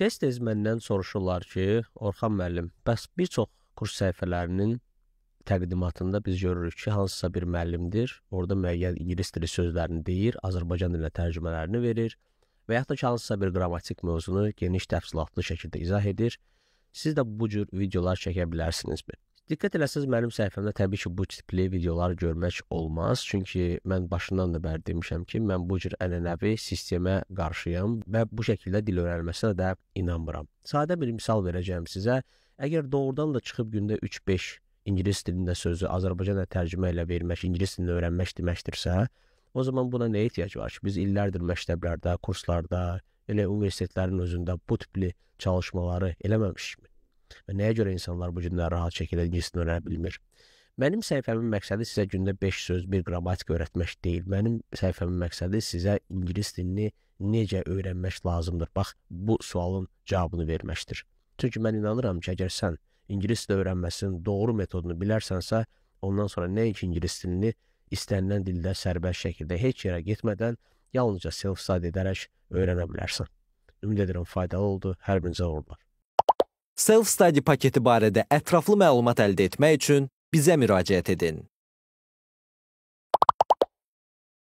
Tez-tez məndən soruşurlar ki, Orxan müəllim, bəs bir çox kurs səhifələrinin təqdimatında biz görürük ki, hansısa bir müəllimdir, orada müəyyən ingilis dili sözlərini deyir, Azərbaycan dilinə tərcümələrini verir və yaxud da ki, hansısa bir qrammatik mövzunu geniş təfsilatlı şəkildə izah edir. Siz də bu cür videolar çəkə bilərsiniz. Bir. Diqqət eləsəz mənim səhifəmdə təbii ki, bu tipli videoları görmək olmaz, çünki mən başından da bəri demişəm ki, mən bu cür ənənəvi sistemə qarşıyam və bu şəkildə dil öyrənməsinə də inanmıram. Sadə bir misal verəcəyim sizə. Əgər doğrudan da çıxıb gündə 3-5 ingilis dilində sözü Azərbaycana tərcümə ilə vermək, ingilis dilini öyrənmək deməkdirsə, o zaman buna nə ehtiyac var ki? Biz illərdir məktəblərdə, kurslarda, elə universitetlərin özündə bu tipli çalışmaları eləməmişikmi? Və nəyə görə insanlar bu günlər rahat şəkildə ingiliscə öyrənə bilmir? Mənim səhifəmin məqsədi sizə gündə 5 söz, bir qrammatika öyrətmək deyil. Mənim səhifəmin məqsədi sizə ingilis dilini necə öyrənmək lazımdır? Bax, bu sualın cavabını verməkdir. Çünki mən inanıram ki, əgər sən ingilis dili öyrənməsinin doğru metodunu bilərsənsə, ondan sonra nəinki ingilis dilini istənilən dildə sərbəst şəkildə heç yerə getmədən yalnızca self-study edərək öyrənə bilərsən. Ümid edirəm faydalı oldu. Hər birinizə uğurlar. Self-study paketi barədə ətraflı məlumat əldə etmək üçün bizə müraciət edin.